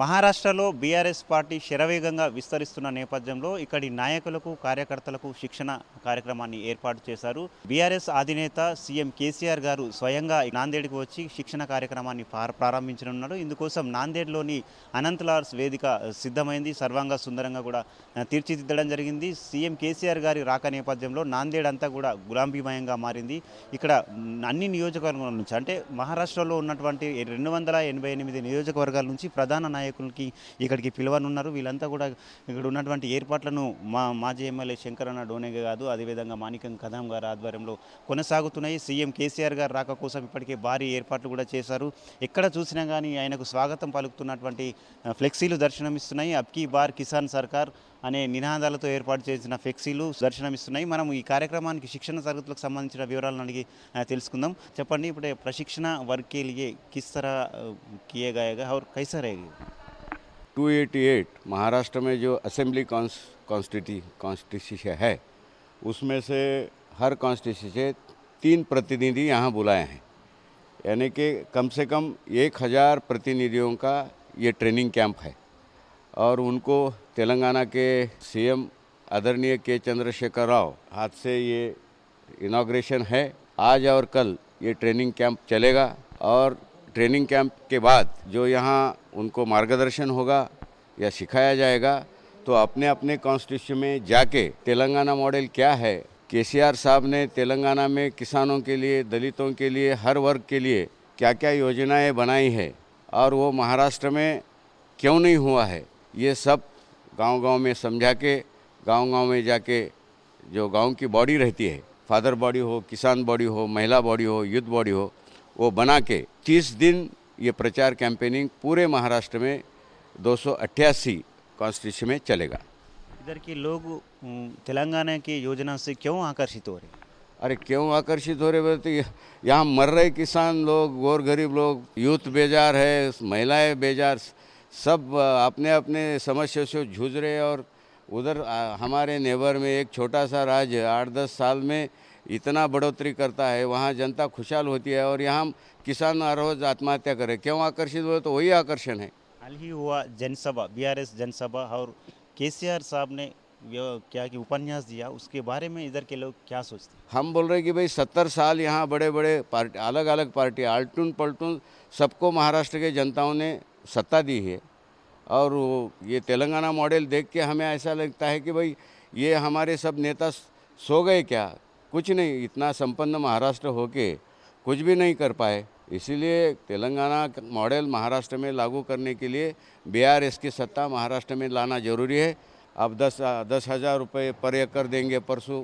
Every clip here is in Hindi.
మహారాష్ట్రలో బీఆర్ఎస్ పార్టీ శరవేగంగా విస్తరిస్తున్న నేపథ్యంలో ఇక్కడి నాయకులకు కార్యకర్తలకు శిక్షణ కార్యక్రమాన్ని ఏర్పాటు చేశారు బీఆర్ఎస్ అధినేత సీఎం కేసీఆర్ గారు స్వయంగా నాందేడ్కి వచ్చి శిక్షణ కార్యక్రమాన్ని ప్రారంభించనున్నారు ఇందుకోసం నాందేడ్లోని అనంత్ లార్స్ వేదిక సిద్ధమైంది సర్వాంగ సుందరంగా కూడా తీర్చిదిద్దడం జరిగింది సీఎం కేసీఆర్ గారి రాక నేపథ్యంలో నాందేడ్ అంతా కూడా గులాంబీమయంగా మారింది ఇక్కడ అన్ని నియోజకవర్గాల నుంచి అంటే మహారాష్ట్రలో ఉన్నటువంటి రెండు వందల ఎనభై ఎనిమిది నియోజకవర్గాల నుంచి ప్రధాన నాయకులకి ఇక్కడికి పిలవనున్నారు వీళ్ళంతా కూడా ఇక్కడ ఉన్నటువంటి ఏర్పాట్లను మా మాజీ ఎమ్మెల్యే శంకరన్న డోనే కాదు అదేవిధంగా మాణికం కదాం గారి ఆధ్వర్యంలో కొనసాగుతున్నాయి సీఎం కేసీఆర్ గారు రాక కోసం ఇప్పటికే భారీ ఏర్పాట్లు కూడా చేశారు ఎక్కడ చూసినా కానీ ఆయనకు స్వాగతం పలుకుతున్నటువంటి ఫ్లెక్సీలు దర్శనమిస్తున్నాయి అబ్కీ బార్ కిసాన్ సర్కార్ అనే నినాదాలతో ఏర్పాటు చేసిన ఫ్లెక్సీలు దర్శనమిస్తున్నాయి మనం ఈ కార్యక్రమానికి శిక్షణ తరగతులకు సంబంధించిన వివరాలను అడిగి తెలుసుకుందాం చెప్పండి ఇప్పుడే ప్రశిక్షణ వర్కేలియే కిస్తరా కియే గాయగా और 288 महाराष्ट्र में जो असेंबली कॉन्स्टिट्यू कॉन्स्टिट्यूशन है उसमें से हर कॉन्स्टिट्यूशन तीन प्रतिनिधि यहाँ बुलाए हैं यानी कि कम से कम एक हज़ार प्रतिनिधियों का ये ट्रेनिंग कैंप है और उनको तेलंगाना के सीएम आदरणीय के चंद्रशेखर राव हाथ से ये इनाग्रेशन है आज और कल ये ट्रेनिंग कैंप चलेगा और ट्रेनिंग कैंप के बाद जो यहाँ उनको मार्गदर्शन होगा या सिखाया जाएगा तो अपने अपने कॉन्स्टिट्यूशन में जाके तेलंगाना मॉडल क्या है के साहब ने तेलंगाना में किसानों के लिए दलितों के लिए हर वर्ग के लिए क्या क्या योजनाएं बनाई है और वो महाराष्ट्र में क्यों नहीं हुआ है ये सब गांव-गांव में समझा के गांव-गांव में जाके जो गांव की बॉडी रहती है फादर बॉडी हो किसान बॉडी हो महिला बॉडी हो यूथ बॉडी हो वो बना के तीस दिन ये प्रचार कैंपेनिंग पूरे महाराष्ट्र में दो सौ कॉन्स्टिट्यूशन में चलेगा इधर के लोग तेलंगाना की योजना से क्यों आकर्षित हो रहे हैं अरे क्यों आकर्षित हो रहे बोलते यहाँ मर रहे किसान लोग गौर गरीब लोग यूथ बेजार है महिलाएं बेजार सब अपने अपने समस्या से जूझ रहे और उधर हमारे नेबर में एक छोटा सा राज्य आठ दस साल में इतना बढ़ोतरी करता है वहाँ जनता खुशहाल होती है और यहाँ किसान रोज़ आत्महत्या करे क्यों आकर्षित हुए तो वही आकर्षण है हाल ही हुआ जनसभा बीआरएस जनसभा और के साहब ने क्या कि उपन्यास दिया उसके बारे में इधर के लोग क्या सोचते हैं हम बोल रहे हैं कि भाई सत्तर साल यहाँ बड़े बड़े पार्टी अलग अलग पार्टी आल्टून पलटून सबको महाराष्ट्र के जनताओं ने सत्ता दी है और ये तेलंगाना मॉडल देख के हमें ऐसा लगता है कि भाई ये हमारे सब नेता सो गए क्या कुछ नहीं इतना संपन्न महाराष्ट्र हो के कुछ भी नहीं कर पाए इसीलिए तेलंगाना मॉडल महाराष्ट्र में लागू करने के लिए बीआरएस की सत्ता महाराष्ट्र में लाना जरूरी है अब दस दस हज़ार रुपये पर एकड़ देंगे परसों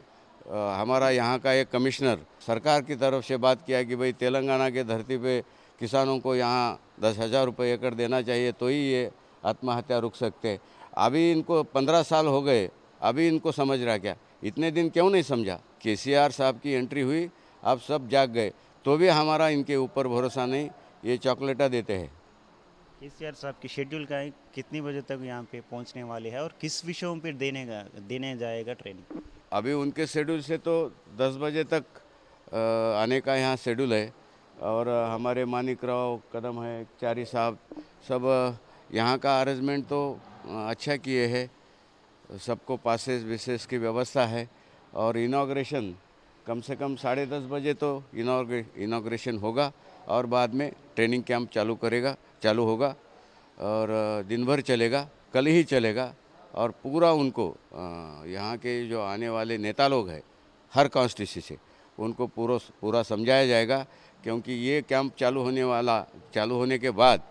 हमारा यहाँ का एक कमिश्नर सरकार की तरफ से बात किया कि भाई तेलंगाना के धरती पे किसानों को यहाँ दस हज़ार रुपये एकड़ देना चाहिए तो ही ये आत्महत्या रुक सकते अभी इनको पंद्रह साल हो गए अभी इनको समझ रहा क्या इतने दिन क्यों नहीं समझा के साहब की एंट्री हुई आप सब जाग गए तो भी हमारा इनके ऊपर भरोसा नहीं ये चॉकलेटा देते हैं के सी आर साहब की शेड्यूल का है कितनी बजे तक यहाँ पे पहुँचने वाले हैं और किस विषयों पर देने का देने जाएगा ट्रेनिंग अभी उनके शेड्यूल से तो 10 बजे तक आने का यहाँ शेड्यूल है और हमारे मानिक राव कदम है चारी साहब सब यहाँ का अरेंजमेंट तो अच्छा किए हैं सबको पासेस विशेष की व्यवस्था है और इनाग्रेशन कम से कम साढ़े दस बजे तो इनाग्रेशन होगा और बाद में ट्रेनिंग कैंप चालू करेगा चालू होगा और दिन भर चलेगा कल ही चलेगा और पूरा उनको यहाँ के जो आने वाले नेता लोग हैं हर कॉन्स्टिट्यूसी से उनको पूरा पूरा समझाया जाएगा क्योंकि ये कैंप चालू होने वाला चालू होने के बाद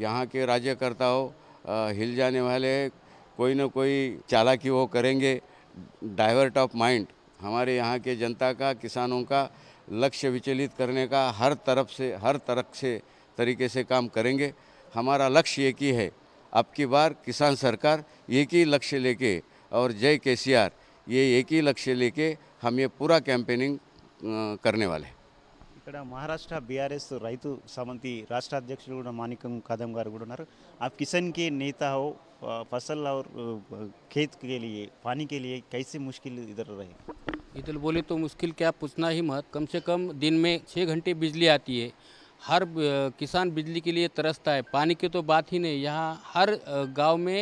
यहाँ के राज्यकर्ताओं हिल जाने वाले कोई ना कोई चालाकी वो करेंगे डाइवर्ट ऑफ माइंड हमारे यहाँ के जनता का किसानों का लक्ष्य विचलित करने का हर तरफ से हर तरफ से तरीके से काम करेंगे हमारा लक्ष्य एक ही है अब की बार किसान सरकार एक ही लक्ष्य लेके और जय के ये एक ही लक्ष्य लेके हम ये पूरा कैंपेनिंग करने वाले हैं ఇక్కడ महाराष्ट्र बीआरएस रईत సమంతి राष्ट्र అధ్యక్షులు माणिक कदम కదం గారు आप किसान के नेता हो फसल और खेत के लिए पानी के लिए कैसे मुश्किल इधर रहे इधर बोले तो मुश्किल क्या पूछना ही मत कम से कम दिन में छः घंटे बिजली आती है हर किसान बिजली के लिए तरसता है पानी की तो बात ही नहीं यहाँ हर गांव में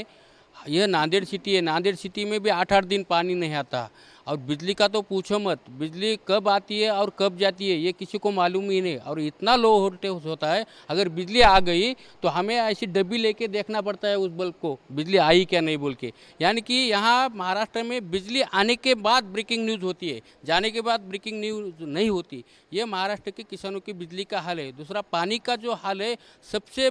यह नांदेड़ सिटी है नांदेड़ सिटी में भी आठ आठ दिन पानी नहीं आता और बिजली का तो पूछो मत बिजली कब आती है और कब जाती है ये किसी को मालूम ही नहीं और इतना लो वोल्टेज होता है अगर बिजली आ गई तो हमें ऐसी डब्बी लेके देखना पड़ता है उस बल्ब को बिजली आई क्या नहीं बोल के यानी कि यहाँ महाराष्ट्र में बिजली आने के बाद ब्रेकिंग न्यूज़ होती है जाने के बाद ब्रेकिंग न्यूज़ नहीं होती ये महाराष्ट्र के किसानों की बिजली का हाल है दूसरा पानी का जो हाल है सबसे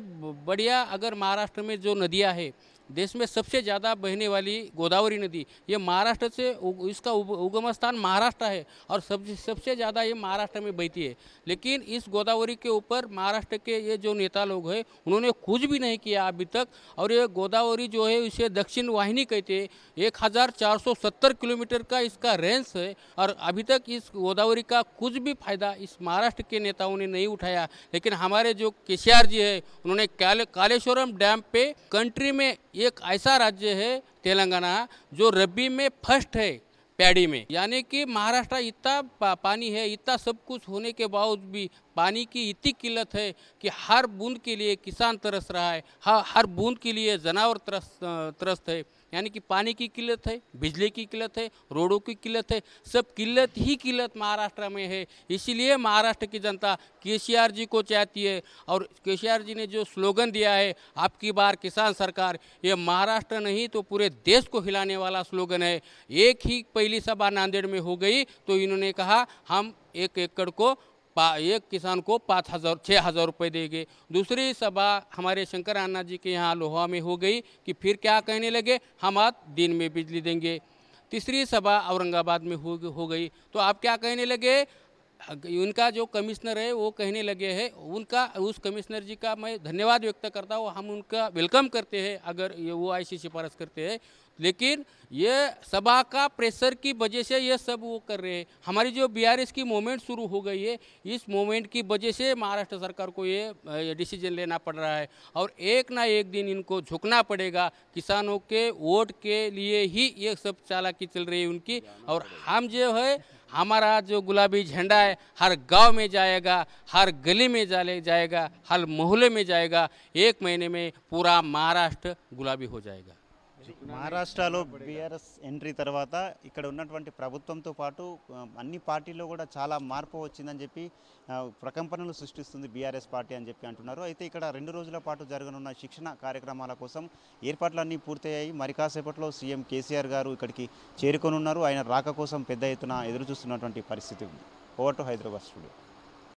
बढ़िया अगर महाराष्ट्र में जो नदियाँ है देश में सबसे ज़्यादा बहने वाली गोदावरी नदी ये महाराष्ट्र से इसका उगम स्थान महाराष्ट्र है और सब सबसे ज़्यादा ये महाराष्ट्र में बहती है लेकिन इस गोदावरी के ऊपर महाराष्ट्र के ये जो नेता लोग हैं उन्होंने कुछ भी नहीं किया अभी तक और ये गोदावरी जो है इसे दक्षिण वाहिनी कहते हैं एक हज़ार चार सौ सत्तर किलोमीटर का इसका रेंज है और अभी तक इस गोदावरी का कुछ भी फायदा इस महाराष्ट्र के नेताओं ने नहीं उठाया लेकिन हमारे जो के जी है उन्होंने कालेश्वरम डैम पे कंट्री में एक ऐसा राज्य है तेलंगाना जो रबी में फर्स्ट है पैडी में यानी कि महाराष्ट्र इतना पानी है इतना सब कुछ होने के बावजूद भी पानी की इतनी किल्लत है कि हर बूंद के लिए किसान तरस रहा है हर हर बूंद के लिए जनावर तरस त्रस्त है यानी कि पानी की किल्लत है बिजली की किल्लत है रोडों की किल्लत है सब किल्लत ही किल्लत महाराष्ट्र में है इसीलिए महाराष्ट्र की जनता के जी को चाहती है और के जी ने जो स्लोगन दिया है आपकी बार किसान सरकार ये महाराष्ट्र नहीं तो पूरे देश को हिलाने वाला स्लोगन है एक ही पहली सभा नांदेड़ में हो गई तो इन्होंने कहा हम एक एकड़ को पा एक किसान को पाँच हज़ार छः हज़ार रुपये देंगे दूसरी सभा हमारे शंकर आना जी के यहाँ लोहा में हो गई कि फिर क्या कहने लगे हम आज दिन में बिजली देंगे तीसरी सभा औरंगाबाद में हो हो गई तो आप क्या कहने लगे उनका जो कमिश्नर है वो कहने लगे हैं उनका उस कमिश्नर जी का मैं धन्यवाद व्यक्त करता हूँ हम उनका वेलकम करते हैं अगर ये वो ऐसी सिफारिश करते हैं लेकिन ये सभा का प्रेशर की वजह से ये सब वो कर रहे हैं हमारी जो बीआरएस की मूवमेंट शुरू हो गई है इस मूवमेंट की वजह से महाराष्ट्र सरकार को ये डिसीजन लेना पड़ रहा है और एक ना एक दिन इनको झुकना पड़ेगा किसानों के वोट के लिए ही ये सब चालाकी चल रही है उनकी और हम जो है हमारा जो गुलाबी झंडा है हर गांव में जाएगा हर गली में जाले जाएगा हर मोहल्ले में जाएगा एक महीने में पूरा महाराष्ट्र गुलाबी हो जाएगा మహారాష్ట్రలో బీఆర్ఎస్ ఎంట్రీ తర్వాత ఇక్కడ ఉన్నటువంటి ప్రభుత్వంతో పాటు అన్ని పార్టీల్లో కూడా చాలా మార్పు వచ్చిందని చెప్పి ప్రకంపనలు సృష్టిస్తుంది బీఆర్ఎస్ పార్టీ అని చెప్పి అంటున్నారు అయితే ఇక్కడ రెండు రోజుల పాటు జరగనున్న శిక్షణ కార్యక్రమాల కోసం ఏర్పాట్లన్నీ పూర్తయ్యాయి మరి కాసేపట్లో సీఎం కేసీఆర్ గారు ఇక్కడికి చేరుకొనున్నారు ఆయన రాక కోసం పెద్ద ఎత్తున ఎదురు చూస్తున్నటువంటి పరిస్థితి ఉంది ఓవర్ టు హైదరాబాద్ స్టూడియో